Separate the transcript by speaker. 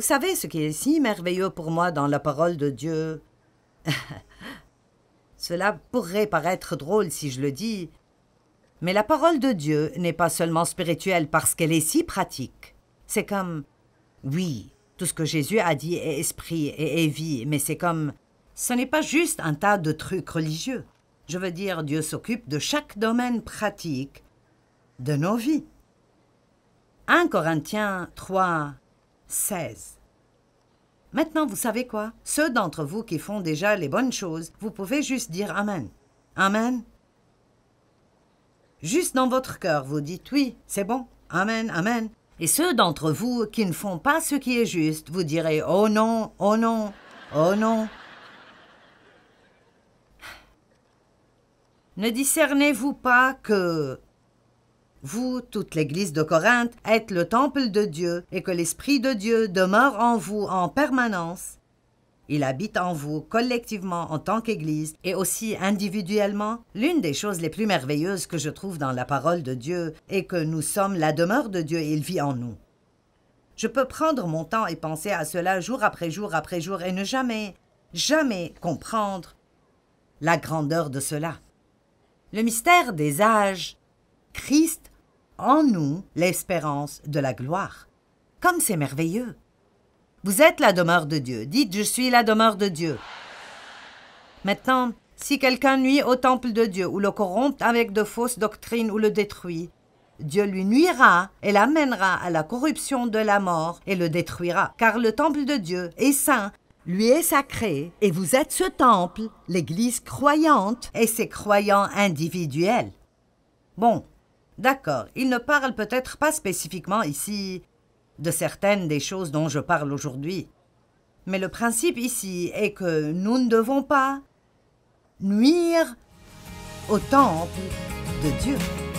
Speaker 1: Vous savez ce qui est si merveilleux pour moi dans la parole de Dieu Cela pourrait paraître drôle si je le dis, mais la parole de Dieu n'est pas seulement spirituelle parce qu'elle est si pratique. C'est comme, oui, tout ce que Jésus a dit est esprit et est vie, mais c'est comme, ce n'est pas juste un tas de trucs religieux. Je veux dire, Dieu s'occupe de chaque domaine pratique de nos vies. 1 Corinthiens 3, 16. Maintenant, vous savez quoi? Ceux d'entre vous qui font déjà les bonnes choses, vous pouvez juste dire Amen. Amen. Juste dans votre cœur, vous dites oui, c'est bon. Amen, Amen. Et ceux d'entre vous qui ne font pas ce qui est juste, vous direz Oh non, oh non, oh non. Ne discernez-vous pas que vous, toute l'Église de Corinthe, êtes le temple de Dieu, et que l'Esprit de Dieu demeure en vous en permanence. Il habite en vous collectivement en tant qu'Église et aussi individuellement. L'une des choses les plus merveilleuses que je trouve dans la parole de Dieu est que nous sommes la demeure de Dieu et il vit en nous. Je peux prendre mon temps et penser à cela jour après jour après jour et ne jamais, jamais comprendre la grandeur de cela. Le mystère des âges Christ en nous l'espérance de la gloire. Comme c'est merveilleux. Vous êtes la demeure de Dieu. Dites, je suis la demeure de Dieu. Maintenant, si quelqu'un nuit au temple de Dieu ou le corrompt avec de fausses doctrines ou le détruit, Dieu lui nuira et l'amènera à la corruption de la mort et le détruira, car le temple de Dieu est saint, lui est sacré, et vous êtes ce temple, l'Église croyante et ses croyants individuels. Bon, D'accord, il ne parle peut-être pas spécifiquement ici de certaines des choses dont je parle aujourd'hui. Mais le principe ici est que nous ne devons pas nuire au temple de Dieu.